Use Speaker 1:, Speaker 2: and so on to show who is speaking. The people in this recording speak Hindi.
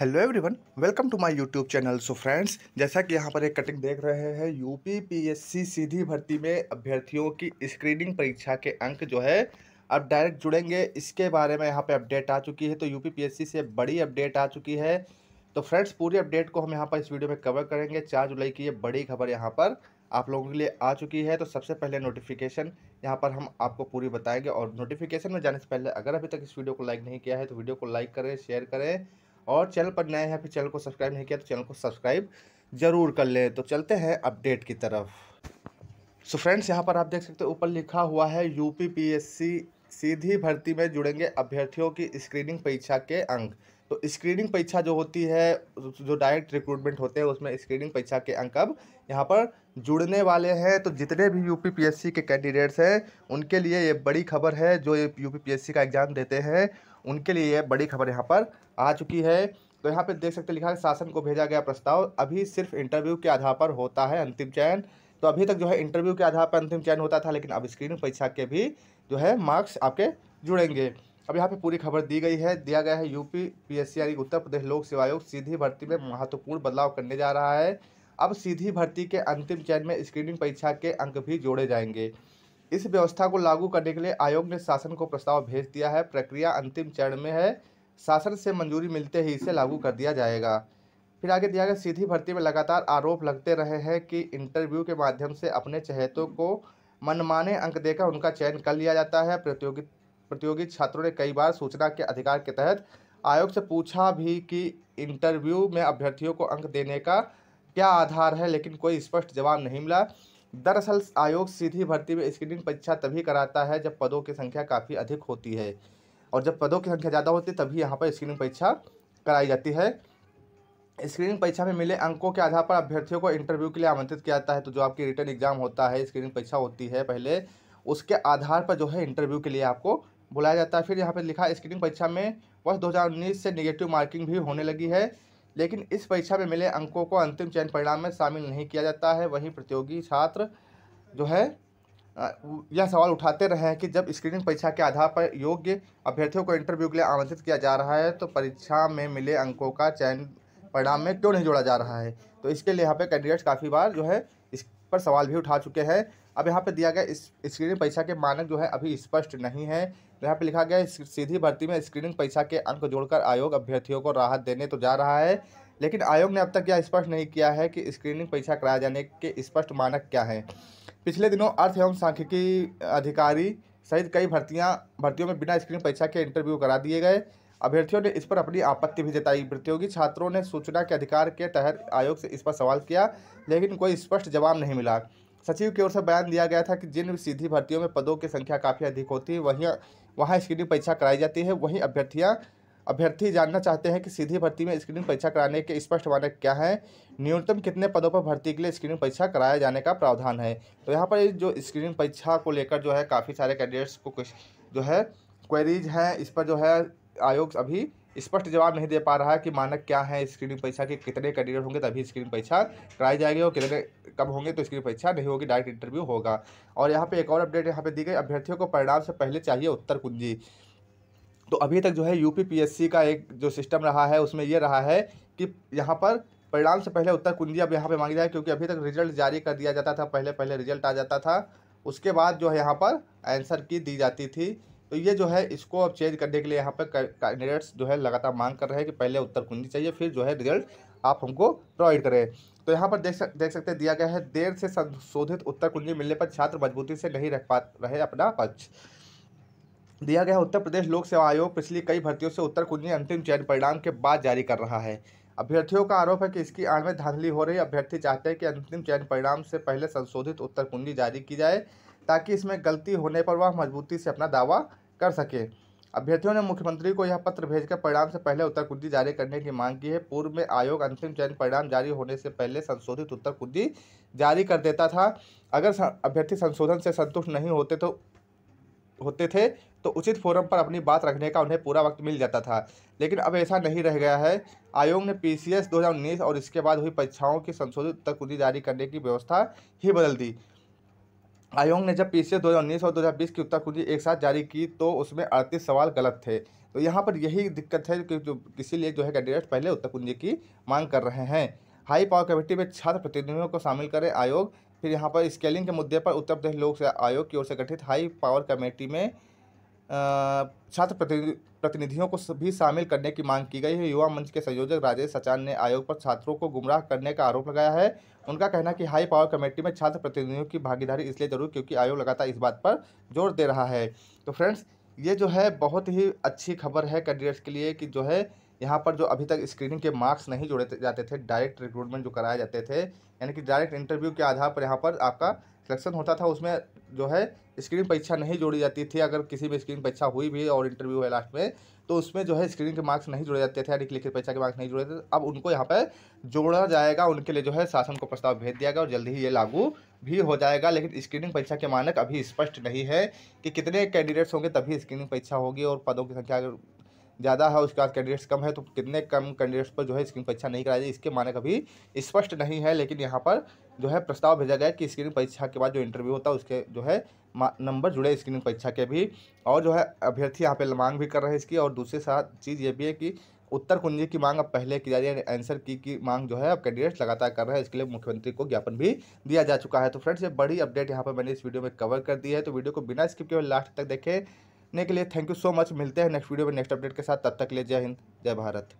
Speaker 1: hello everyone welcome to my YouTube channel so friends जैसा कि यहाँ पर एक कटिंग देख रहे हैं यूपी पीएससी सीधी भर्ती में अभ्यर्थियों की स्क्रीनिंग परीक्षा के अंक जो है अब डायरेक्ट जुड़ेंगे इसके बारे में यहाँ पर अपडेट आ चुकी है तो यूपी पीएससी से बड़ी अपडेट आ चुकी है तो फ्रेंड्स पूरी अपडेट को हम यहाँ पर इस वीडियो में कवर करेंगे चार जुलाई की ये बड़ी खबर यहाँ पर आप लोगों के लिए आ चुकी है तो सबसे पहले नोटिफिकेशन यहाँ पर हम आपको पूरी बताएंगे और नोटिफिकेशन में जाने से पहले अगर अभी तक इस वीडियो को लाइक नहीं किया है तो वीडियो को लाइक करें शेयर करें और चैनल पर नए हैं फिर चैनल को सब्सक्राइब नहीं किया तो चैनल को सब्सक्राइब ज़रूर कर लें तो चलते हैं अपडेट की तरफ सो फ्रेंड्स यहाँ पर आप देख सकते हो ऊपर लिखा हुआ है यूपीपीएससी सीधी भर्ती में जुड़ेंगे अभ्यर्थियों की स्क्रीनिंग परीक्षा के अंक तो स्क्रीनिंग परीक्षा जो होती है जो डायरेक्ट रिक्रूटमेंट होते हैं उसमें स्क्रीनिंग परीक्षा के अंक अब यहाँ पर जुड़ने वाले हैं तो जितने भी यूपीपीएससी के कैंडिडेट्स हैं उनके लिए ये बड़ी खबर है जो यूपीपीएससी का एग्ज़ाम देते हैं उनके लिए बड़ी खबर यहाँ पर आ चुकी है तो यहाँ पे देख सकते लिखा है शासन को भेजा गया प्रस्ताव अभी सिर्फ इंटरव्यू के आधार पर होता है अंतिम चयन तो अभी तक जो है इंटरव्यू के आधार पर अंतिम चयन होता था लेकिन अब स्क्रीनिंग परीक्षा के भी जो है मार्क्स आपके जुड़ेंगे अब यहाँ पे पूरी खबर दी गई है दिया गया है यूपी पीएससी यानी उत्तर प्रदेश लोक सेवा आयोग सीधी भर्ती में महत्वपूर्ण बदलाव करने जा रहा है अब सीधी भर्ती के अंतिम चयन में स्क्रीनिंग परीक्षा के अंक भी जोड़े जाएंगे इस व्यवस्था को लागू करने के लिए आयोग ने शासन को प्रस्ताव भेज दिया है प्रक्रिया अंतिम चरण में है शासन से मंजूरी मिलते ही इसे लागू कर दिया जाएगा फिर आगे दिया गया सीधी भर्ती में लगातार आरोप लगते रहे हैं कि इंटरव्यू के माध्यम से अपने चहेतों को मनमाने अंक देकर उनका चयन कर लिया जाता है प्रतियोगी प्रतियोगी छात्रों ने कई बार सूचना के अधिकार के तहत आयोग से पूछा भी कि इंटरव्यू में अभ्यर्थियों को अंक देने का क्या आधार है लेकिन कोई स्पष्ट जवाब नहीं मिला दरअसल आयोग सीधी भर्ती में स्क्रीनिंग परीक्षा तभी कराता है जब पदों की संख्या काफ़ी अधिक होती है और जब पदों की संख्या ज़्यादा होती है तभी यहाँ पर स्क्रीनिंग परीक्षा कराई जाती है स्क्रीनिंग परीक्षा में मिले अंकों के आधार पर अभ्यर्थियों को इंटरव्यू के लिए आमंत्रित किया जाता है तो जो आपकी रिटर्न एग्जाम होता है स्क्रीनिंग परीक्षा होती है पहले उसके आधार पर जो है इंटरव्यू के लिए आपको बुलाया जाता है फिर यहाँ पर लिखा स्क्रीनिंग परीक्षा में वर्ष दो से निगेटिव मार्किंग भी होने लगी है लेकिन इस परीक्षा में मिले अंकों को अंतिम चयन परिणाम में शामिल नहीं किया जाता है वहीं प्रतियोगी छात्र जो है यह सवाल उठाते रहे हैं कि जब स्क्रीनिंग परीक्षा के आधार पर योग्य अभ्यर्थियों को इंटरव्यू के लिए आमंत्रित किया जा रहा है तो परीक्षा में मिले अंकों का चयन परिणाम में क्यों नहीं जोड़ा जा रहा है तो इसके लिए यहाँ पे कैंडिडेट्स काफ़ी बार जो है इस पर सवाल भी उठा चुके हैं अब यहाँ पे दिया गया इस स्क्रीनिंग परीक्षा के मानक जो है अभी स्पष्ट नहीं है तो यहाँ पे लिखा गया सीधी भर्ती में स्क्रीनिंग परीक्षा के अंक जोड़कर आयोग अभ्यर्थियों को राहत देने तो जा रहा है लेकिन आयोग ने अब तक यह स्पष्ट नहीं किया है कि स्क्रीनिंग परीक्षा कराए जाने के स्पष्ट मानक क्या हैं पिछले दिनों अर्थ एवं सांख्यिकी अधिकारी सहित कई भर्तियाँ भर्तियों में बिना स्क्रीनिंग परीक्षा के इंटरव्यू करा दिए गए अभ्यर्थियों ने इस पर अपनी आपत्ति भी जताई प्रतियोगी छात्रों ने सूचना के अधिकार के तहत आयोग से इस पर सवाल किया लेकिन कोई स्पष्ट जवाब नहीं मिला सचिव की ओर से बयान दिया गया था कि जिन सीधी भर्तियों में पदों की संख्या काफ़ी अधिक होती है वहीं वहाँ स्क्रीनिंग परीक्षा कराई जाती है वहीं अभ्यर्थियाँ अभ्यर्थी जानना चाहते हैं कि सीधी भर्ती में स्क्रीनिंग परीक्षा कराने के स्पष्ट मानक क्या है न्यूनतम कितने पदों पर भर्ती के लिए स्क्रीनिंग परीक्षा कराया जाने का प्रावधान है तो यहाँ पर जो स्क्रीनिंग परीक्षा को लेकर जो है काफ़ी सारे कैंडिडेट्स को कुछ जो है क्वेरीज हैं इस पर जो है आयोग अभी स्पष्ट जवाब नहीं दे पा रहा है कि मानक क्या है स्क्रीनिंग परीक्षा के कितने कैंडिडेट होंगे तभी स्क्रीनिंग परीक्षा कराई जाएगी और कितने कब होंगे तो स्क्रीनिंग परीक्षा नहीं होगी डायरेक्ट इंटरव्यू होगा और यहाँ पर एक और अपडेट यहाँ पर दी गई अभ्यर्थियों को परिणाम से पहले चाहिए उत्तर कुंजी तो अभी तक जो है यू का एक जो सिस्टम रहा है उसमें यह रहा है कि यहाँ पर परिणाम से पहले उत्तर कुंजी अब यहाँ पे मांगी जाए क्योंकि अभी तक रिजल्ट जारी कर दिया जाता था पहले पहले रिजल्ट आ जाता था उसके बाद जो है यहाँ पर आंसर की दी जाती थी तो ये जो है इसको अब चेंज करने के लिए यहाँ पर कैंडिडेट्स जो है लगातार मांग कर रहे हैं कि पहले उत्तर कुंजी चाहिए फिर जो है रिजल्ट आप हमको प्रोवाइड करें तो यहाँ पर देख सक देख सकते हैं दिया गया है देर से संशोधित उत्तर कुंजी मिलने पर छात्र मजबूती से नहीं रख पा रहे अपना पक्ष दिया गया उत्तर प्रदेश लोक सेवा आयोग पिछली कई भर्तियों से उत्तर कुंजी अंतिम चयन परिणाम के बाद जारी कर रहा है अभ्यर्थियों का आरोप है कि इसकी आड़ में धांधली हो रही अभ्यर्थी चाहते हैं कि अंतिम चयन परिणाम से पहले संशोधित उत्तर कुंजी जारी की जाए ताकि इसमें गलती होने पर वह मजबूती से अपना दावा कर सके अभ्यर्थियों ने मुख्यमंत्री को यह पत्र भेजकर परिणाम से पहले उत्तर कुंजी जारी करने की मांग की है पूर्व में आयोग अंतिम चयन परिणाम जारी होने से पहले संशोधित उत्तर कुंजी जारी कर देता था अगर अभ्यर्थी संशोधन से संतुष्ट नहीं होते तो होते थे तो उचित फोरम पर अपनी बात रखने का उन्हें पूरा वक्त मिल जाता था लेकिन अब ऐसा नहीं रह गया है आयोग ने पी सी और इसके बाद हुई परीक्षाओं की संशोधित उत्तर कुंजी जारी करने की व्यवस्था ही बदल दी आयोग ने जब पीसीएस 2019 और 2020 की उत्तर कुंजी एक साथ जारी की तो उसमें अड़तीस सवाल गलत थे तो यहाँ पर यही दिक्कत है कि जो इसीलिए जो है कैंडिडेट पहले उत्तर कुंजी की मांग कर रहे हैं हाई पावर कमेटी में छात्र प्रतिनिधियों को शामिल करें आयोग फिर यहाँ पर स्केलिंग के मुद्दे पर उत्तर प्रदेश लोक सेवा आयोग की ओर से गठित हाई पावर कमेटी में छात्र प्रतिनिधियों को भी शामिल करने की मांग की गई है युवा मंच के संयोजक राजेश सचान ने आयोग पर छात्रों को गुमराह करने का आरोप लगाया है उनका कहना कि हाई पावर कमेटी में छात्र प्रतिनिधियों की भागीदारी इसलिए जरूर क्योंकि आयोग लगातार इस बात पर जोर दे रहा है तो फ्रेंड्स ये जो है बहुत ही अच्छी खबर है कैंडिडेट्स के लिए कि जो है यहाँ पर जो अभी तक स्क्रीनिंग के मार्क्स नहीं जोड़े जाते थे डायरेक्ट रिक्रूटमेंट जो कराए जाते थे यानी कि डायरेक्ट इंटरव्यू के आधार पर यहाँ पर आपका सिलेक्शन होता था उसमें जो है स्क्रीनिंग परीक्षा नहीं जोड़ी जाती थी अगर किसी भी स्क्रीनिंग परीक्षा हुई भी और इंटरव्यू है लास्ट में तो उसमें जो है स्क्रीनिंग के मार्क्स नहीं जोड़े जाते थे यानी लिखित परीक्षा के मार्क्स नहीं जोड़े थे अब उनको यहाँ पर जोड़ा जाएगा उनके लिए जो है शासन को प्रस्ताव भेज दिया गया और जल्दी ही ये लागू भी हो जाएगा लेकिन स्क्रीनिंग परीक्षा के मानक अभी स्पष्ट नहीं है कि कितने कैंडिडेट्स होंगे तभी स्क्रीनिंग परीक्षा होगी और पदों की संख्या ज़्यादा है उसके बाद कैंडिडेट्स कम है तो कितने कम कैंडिडेट्स पर जो है स्क्रीन परीक्षा नहीं कराई जाए इसके मानक अभी स्पष्ट नहीं है लेकिन यहाँ पर जो है प्रस्ताव भेजा गया कि स्क्रीन परीक्षा के बाद जो इंटरव्यू होता है उसके जो है नंबर जुड़े स्क्रीनिंग परीक्षा के भी और जो है अभ्यर्थी यहाँ पे मांग भी कर रहे हैं इसकी और दूसरे साथ चीज़ ये भी है कि उत्तर कुंजी की मांग अब पहले की जा रही है आंसर की की मांग जो है अब कैंडिडेट्स लगातार कर रहे हैं इसके लिए मुख्यमंत्री को ज्ञापन भी दिया जा चुका है तो फ्रेंड्स ये बड़ी अपडेट यहाँ पर मैंने इस वीडियो में कवर कर दी है तो वीडियो को बिना स्किप के लास्ट तक देखें ने के लिए थैंक यू सो मच मिलते हैं नेक्स्ट वीडियो में नेक्स्ट अपडेट के साथ तब तक के लिए जय हिंद जय भारत